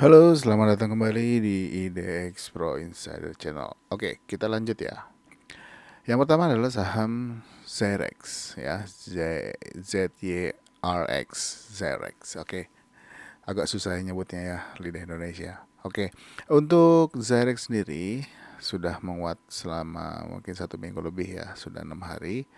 Halo, selamat datang kembali di IDX Pro Insider Channel. Oke, kita lanjut ya. Yang pertama adalah saham Zerex ya, Z R Y X Zerex. Oke. Agak susah nyebutnya ya lidah Indonesia. Oke. Untuk Zerex sendiri sudah menguat selama mungkin satu minggu lebih ya, sudah enam hari.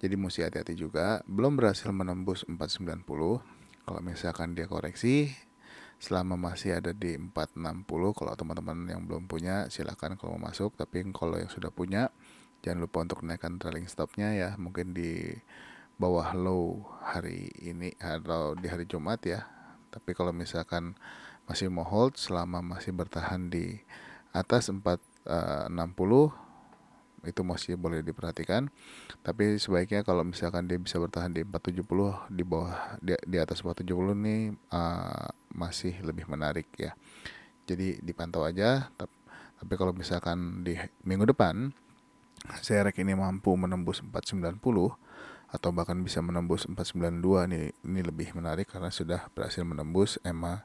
Jadi mesti hati-hati juga, belum berhasil menembus 490. Kalau misalkan dia koreksi, selama masih ada di 460 kalau teman-teman yang belum punya silahkan kalau mau masuk tapi kalau yang sudah punya jangan lupa untuk naikkan trailing stopnya ya mungkin di bawah low hari ini atau di hari Jumat ya tapi kalau misalkan masih mau hold selama masih bertahan di atas 460 eh, itu masih boleh diperhatikan tapi sebaiknya kalau misalkan dia bisa bertahan di 470 di bawah di, di atas 470 nih uh, masih lebih menarik ya. Jadi dipantau aja. Tapi kalau misalkan di minggu depan Serek ini mampu menembus 490 atau bahkan bisa menembus 492 nih ini lebih menarik karena sudah berhasil menembus EMA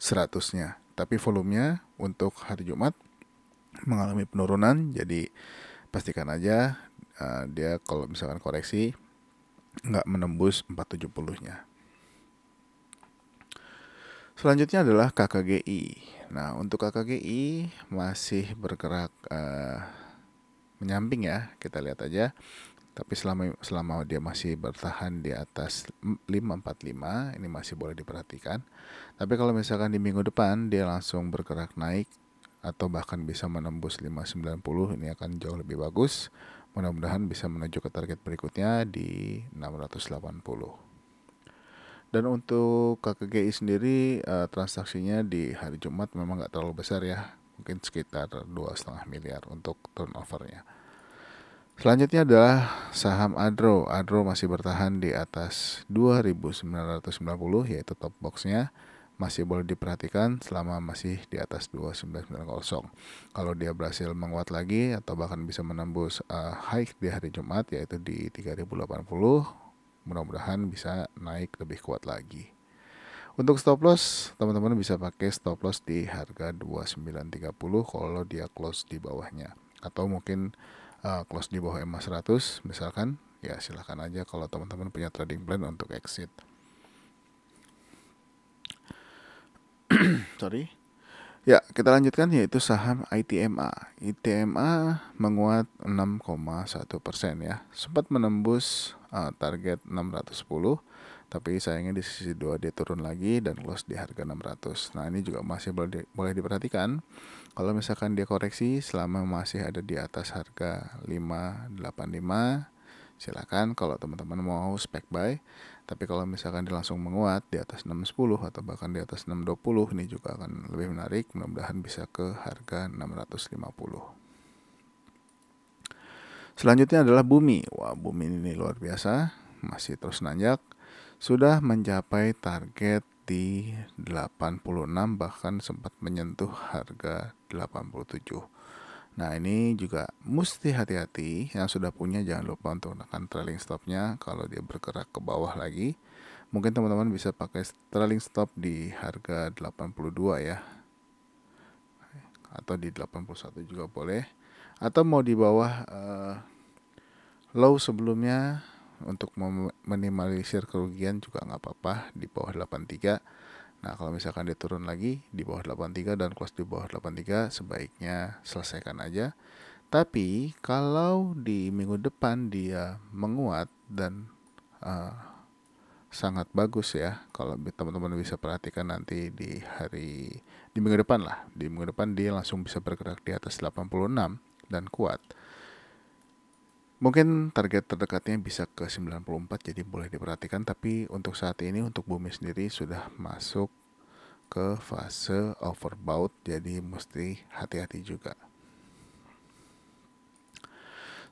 100-nya. Tapi volumenya untuk hari Jumat mengalami penurunan jadi pastikan aja uh, dia kalau misalkan koreksi nggak menembus 470-nya. Selanjutnya adalah KKGI. Nah, untuk KKGI masih bergerak uh, menyamping ya. Kita lihat aja. Tapi selama selama dia masih bertahan di atas 545, ini masih boleh diperhatikan. Tapi kalau misalkan di minggu depan dia langsung bergerak naik atau bahkan bisa menembus 590, ini akan jauh lebih bagus. Mudah-mudahan bisa menuju ke target berikutnya di 680. Dan untuk KKGI sendiri uh, transaksinya di hari Jumat memang nggak terlalu besar ya, mungkin sekitar dua setengah miliar untuk turnovernya. Selanjutnya adalah saham Adro. Adro masih bertahan di atas 2.990 yaitu top boxnya masih boleh diperhatikan selama masih di atas 2.990. Kalau dia berhasil menguat lagi atau bahkan bisa menembus uh, eh, high di hari Jumat yaitu di 3.080 mudah-mudahan bisa naik lebih kuat lagi. Untuk stop loss, teman-teman bisa pakai stop loss di harga 2930 kalau dia close di bawahnya atau mungkin uh, close di bawah ma 100 misalkan, ya silahkan aja kalau teman-teman punya trading plan untuk exit. Sorry. Ya, kita lanjutkan yaitu saham ITMA. ITMA menguat 6,1 persen ya. Sempat menembus uh, target 610, tapi sayangnya di sisi 2 dia turun lagi dan close di harga 600. Nah ini juga masih boleh, di, boleh diperhatikan. Kalau misalkan dia koreksi selama masih ada di atas harga 585, silakan kalau teman-teman mau spek buy tapi kalau misalkan dia langsung menguat di atas 610 atau bahkan di atas 620 ini juga akan lebih menarik. Mudah-mudahan bisa ke harga 650. Selanjutnya adalah bumi. Wah, bumi ini luar biasa, masih terus nanjak. Sudah mencapai target di 86 bahkan sempat menyentuh harga 87. Nah ini juga mesti hati-hati yang sudah punya jangan lupa untuk menekan trailing stopnya kalau dia bergerak ke bawah lagi. Mungkin teman-teman bisa pakai trailing stop di harga 82 ya. Atau di 81 juga boleh. Atau mau di bawah uh, low sebelumnya untuk meminimalisir kerugian juga nggak apa-apa di bawah 83 Nah, kalau misalkan dia turun lagi di bawah 83 dan close di bawah 83, sebaiknya selesaikan aja. Tapi kalau di minggu depan dia menguat dan uh, sangat bagus ya, kalau teman-teman bisa perhatikan nanti di hari di minggu depan lah, di minggu depan dia langsung bisa bergerak di atas 86 dan kuat. Mungkin target terdekatnya bisa ke 94 jadi boleh diperhatikan tapi untuk saat ini untuk bumi sendiri sudah masuk ke fase overbought jadi mesti hati-hati juga.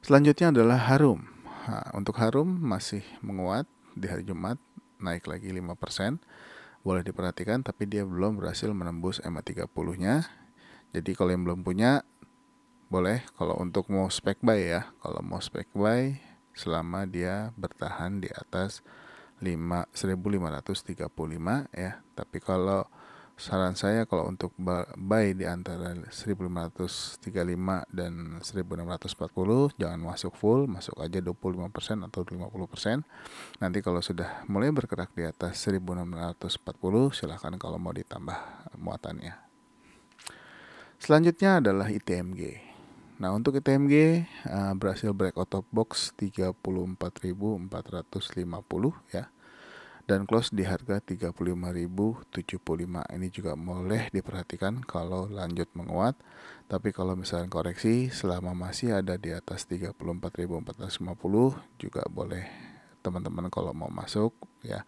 Selanjutnya adalah harum. Nah, untuk harum masih menguat di hari Jumat naik lagi 5%. Boleh diperhatikan tapi dia belum berhasil menembus MA30-nya. Jadi kalau yang belum punya boleh kalau untuk mau spec buy ya kalau mau spec buy selama dia bertahan di atas 5 1535 ya tapi kalau saran saya kalau untuk buy di antara 1535 dan 1640 jangan masuk full masuk aja 25% atau 50% nanti kalau sudah mulai bergerak di atas 1640 silahkan kalau mau ditambah muatannya selanjutnya adalah ITMG Nah untuk ITMG uh, eh, berhasil break out of box 34.450 ya dan close di harga 35.075 ini juga boleh diperhatikan kalau lanjut menguat tapi kalau misalnya koreksi selama masih ada di atas 34.450 juga boleh teman-teman kalau mau masuk ya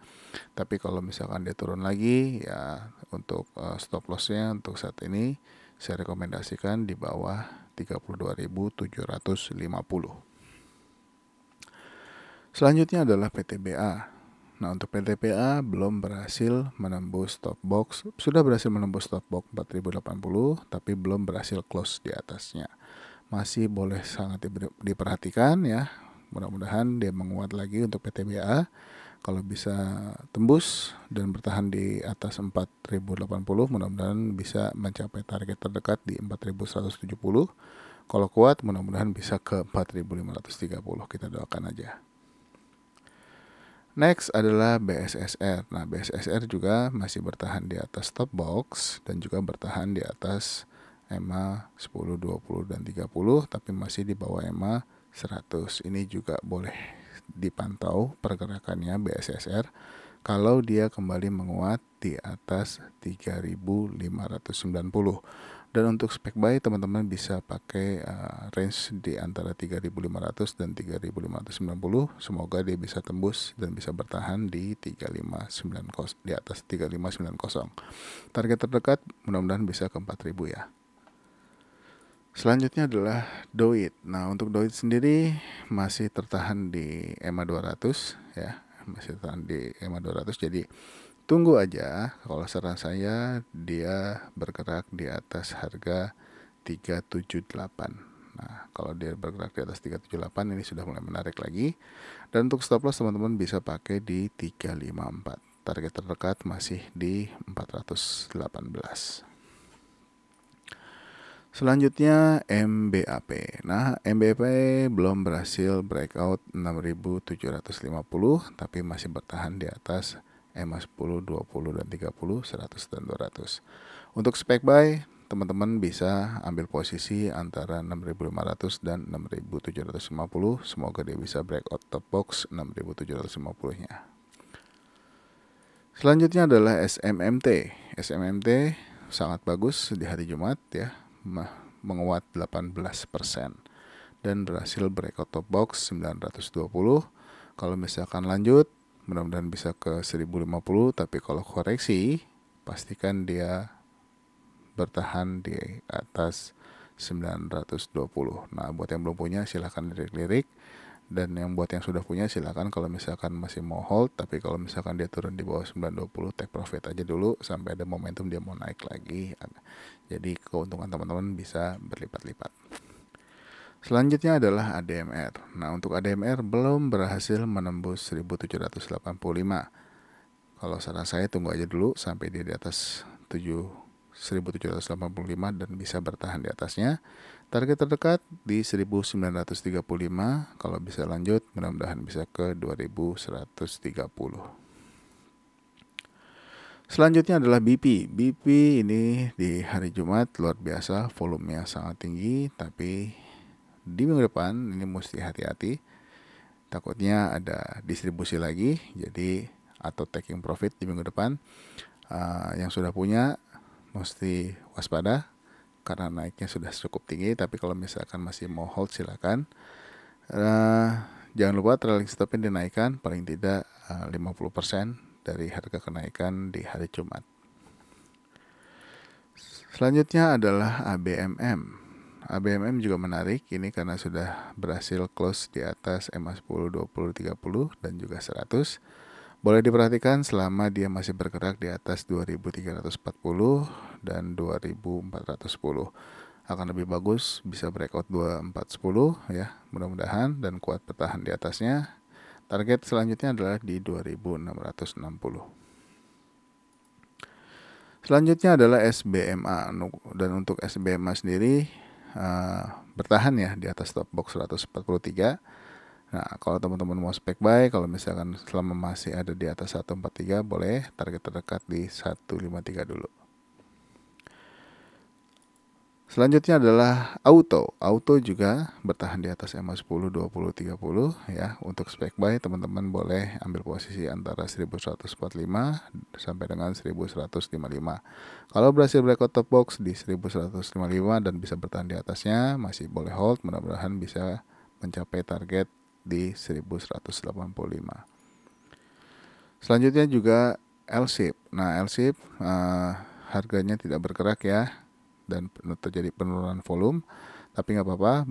tapi kalau misalkan dia turun lagi ya untuk uh, stop lossnya untuk saat ini saya rekomendasikan di bawah 32.750. Selanjutnya adalah PTBA. Nah, untuk PTBA belum berhasil menembus stop box, sudah berhasil menembus stop box 4080 tapi belum berhasil close di atasnya. Masih boleh sangat diperhatikan ya. Mudah-mudahan dia menguat lagi untuk PTBA kalau bisa tembus dan bertahan di atas 4080 mudah-mudahan bisa mencapai target terdekat di 4170 kalau kuat mudah-mudahan bisa ke 4530 kita doakan aja next adalah BSSR nah BSSR juga masih bertahan di atas top box dan juga bertahan di atas EMA 10, 20, dan 30 tapi masih di bawah EMA 100 ini juga boleh dipantau pergerakannya BSSR kalau dia kembali menguat di atas 3590. Dan untuk spek buy teman-teman bisa pakai eh, range di antara 3500 dan 3590. Semoga dia bisa tembus dan bisa bertahan di 3590 di atas 3590. Target terdekat mudah-mudahan bisa ke 4000 ya. Selanjutnya adalah Doit. Nah, untuk Doit sendiri masih tertahan di EMA 200 ya, masih tertahan di EMA 200. Jadi tunggu aja kalau saran saya dia bergerak di atas harga 378. Nah, kalau dia bergerak di atas 378 ini sudah mulai menarik lagi. Dan untuk stop loss teman-teman bisa pakai di 354. Target terdekat masih di 418. Selanjutnya MBAP. Nah, MBAP belum berhasil breakout 6750 tapi masih bertahan di atas EMA 10, 20 dan 30, 100 dan 200. Untuk spec buy, teman-teman bisa ambil posisi antara 6500 dan 6750. Semoga dia bisa breakout top box 6750-nya. Selanjutnya adalah SMMT. SMMT sangat bagus di hari Jumat ya menguat 18% dan berhasil break top box 920. Kalau misalkan lanjut, mudah-mudahan bisa ke 1050, tapi kalau koreksi, pastikan dia bertahan di atas 920. Nah, buat yang belum punya silahkan lirik-lirik dan yang buat yang sudah punya silahkan kalau misalkan masih mau hold tapi kalau misalkan dia turun di bawah 920 take profit aja dulu sampai ada momentum dia mau naik lagi jadi keuntungan teman-teman bisa berlipat-lipat. Selanjutnya adalah ADMR. Nah, untuk ADMR belum berhasil menembus 1785. Kalau saran saya tunggu aja dulu sampai dia di atas 7 1785 dan bisa bertahan di atasnya. Target terdekat di 1935, kalau bisa lanjut mudah-mudahan bisa ke 2130. Selanjutnya adalah BP. BP ini di hari Jumat luar biasa volumenya sangat tinggi tapi di minggu depan ini mesti hati-hati. Takutnya ada distribusi lagi jadi atau taking profit di minggu depan uh, yang sudah punya mesti waspada karena naiknya sudah cukup tinggi tapi kalau misalkan masih mau hold silakan uh, jangan lupa trailing stopnya dinaikkan paling tidak eh, uh, 50% dari harga kenaikan di hari Jumat. Selanjutnya adalah ABMM. ABMM juga menarik ini karena sudah berhasil close di atas MA 10, 20, 30 dan juga 100. Boleh diperhatikan selama dia masih bergerak di atas 2340 dan 2410. Akan lebih bagus bisa breakout 2410 ya, mudah-mudahan dan kuat bertahan di atasnya Target selanjutnya adalah di 2660. Selanjutnya adalah SBMA dan untuk SBMA sendiri uh, bertahan ya di atas stop box 143. Nah, kalau teman-teman mau spek buy, kalau misalkan selama masih ada di atas 143 boleh target terdekat di 153 dulu. Selanjutnya adalah auto. Auto juga bertahan di atas EMA 10, 20, 30 ya. Untuk spec buy teman-teman boleh ambil posisi antara 1145 sampai dengan 1155. Kalau berhasil breakout top box di 1155 dan bisa bertahan di atasnya, masih boleh hold, mudah-mudahan bisa mencapai target di 1185. Selanjutnya juga l Nah, l uh, harganya tidak bergerak ya dan terjadi penurunan volume tapi nggak apa-apa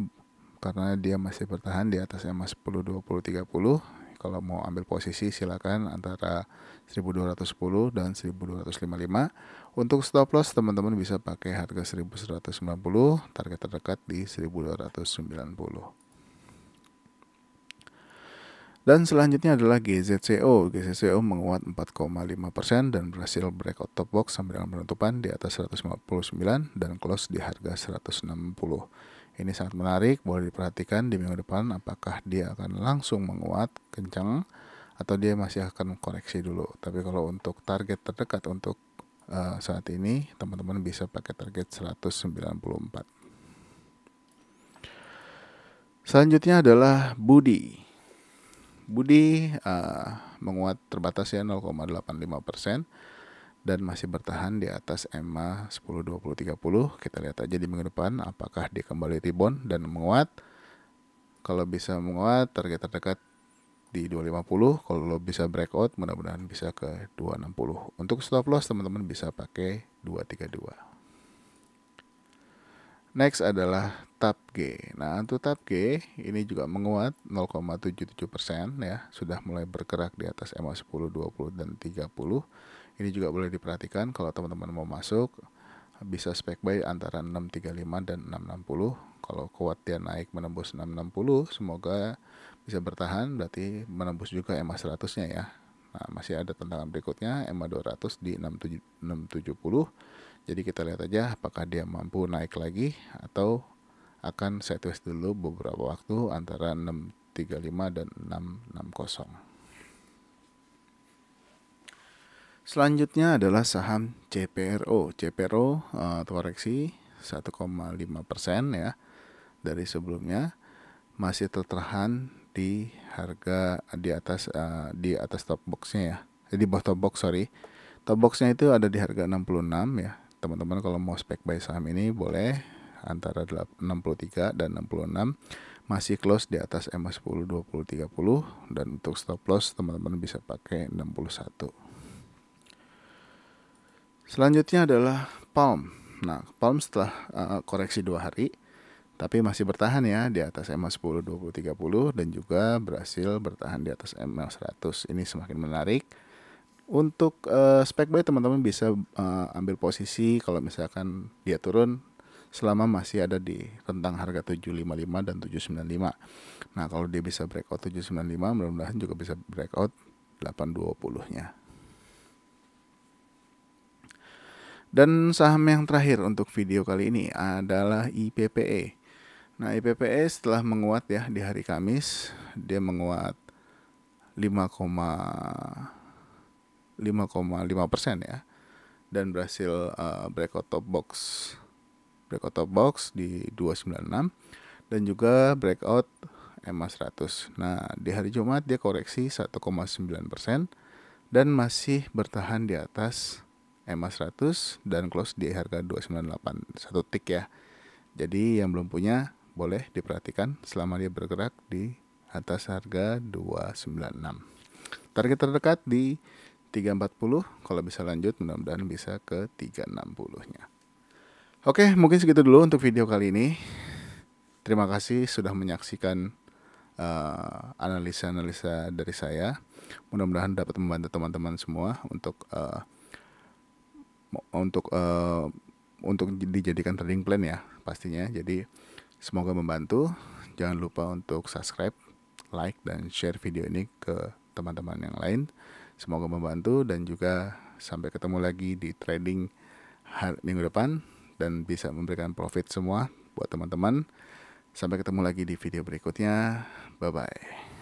karena dia masih bertahan di atas EMA 10 20 30 kalau mau ambil posisi silakan antara 1210 dan 1255 untuk stop loss teman-teman bisa pakai harga 1190 target terdekat di 1290 dan selanjutnya adalah GZCO. GZCO menguat 4,5% dan berhasil breakout top box sampai dengan penutupan di atas 159 dan close di harga 160. Ini sangat menarik, boleh diperhatikan di minggu depan apakah dia akan langsung menguat kencang atau dia masih akan koreksi dulu. Tapi kalau untuk target terdekat untuk uh, saat ini, teman-teman bisa pakai target 194. Selanjutnya adalah Budi. Budi uh, menguat terbatas ya 0,85 persen dan masih bertahan di atas EMA 10 20 30. Kita lihat aja di minggu depan apakah dia kembali rebound dan menguat. Kalau bisa menguat target terdekat di 250, kalau bisa breakout mudah-mudahan bisa ke 260. Untuk stop loss teman-teman bisa pakai 232. Next adalah tab G. Nah, untuk tab G ini juga menguat 0,77% ya, sudah mulai bergerak di atas MA 10, 20 dan 30. Ini juga boleh diperhatikan kalau teman-teman mau masuk bisa spek buy antara 635 dan 660. Kalau kuat dia naik menembus 660, semoga bisa bertahan berarti menembus juga MA 100-nya ya. Nah, masih ada tantangan berikutnya MA 200 di 670 jadi kita lihat aja apakah dia mampu naik lagi atau akan sideways dulu beberapa waktu antara 635 dan 660. Selanjutnya adalah saham CPRO. CPRO uh, eh, koreksi 1,5% ya dari sebelumnya masih tertahan di harga di atas uh, di atas top boxnya ya Jadi eh, bawah top box sorry top boxnya itu ada di harga 66 ya teman-teman kalau mau spek buy saham ini boleh antara 63 dan 66 masih close di atas MA 10 20 30 dan untuk stop loss teman-teman bisa pakai 61. Selanjutnya adalah Palm. Nah, Palm setelah uh, koreksi dua hari tapi masih bertahan ya di atas MA 10 20 30 dan juga berhasil bertahan di atas EMA 100. Ini semakin menarik untuk uh, spek buy teman-teman bisa uh, ambil posisi kalau misalkan dia turun selama masih ada di rentang harga 755 dan 795. Nah, kalau dia bisa breakout 795, mudah-mudahan juga bisa breakout 820-nya. Dan saham yang terakhir untuk video kali ini adalah IPPE. Nah, IPPE setelah menguat ya di hari Kamis, dia menguat 5, 5,5 persen ya dan berhasil uh, eh, breakout top box breakout top box di 296 dan juga breakout EMA 100. Nah, di hari Jumat dia koreksi 1,9% dan masih bertahan di atas EMA 100 dan close di harga 298 satu tick ya. Jadi yang belum punya boleh diperhatikan selama dia bergerak di atas harga 296. Target terdekat di 340 kalau bisa lanjut mudah-mudahan bisa ke 360-nya. Oke, mungkin segitu dulu untuk video kali ini. Terima kasih sudah menyaksikan eh, analisa-analisa uh, dari saya. Mudah-mudahan dapat membantu teman-teman semua untuk uh, untuk uh, untuk dijadikan trading plan ya pastinya. Jadi semoga membantu. Jangan lupa untuk subscribe, like dan share video ini ke teman-teman yang lain. Semoga membantu dan juga sampai ketemu lagi di trading hari, minggu depan dan bisa memberikan profit semua buat teman-teman. Sampai ketemu lagi di video berikutnya. Bye bye.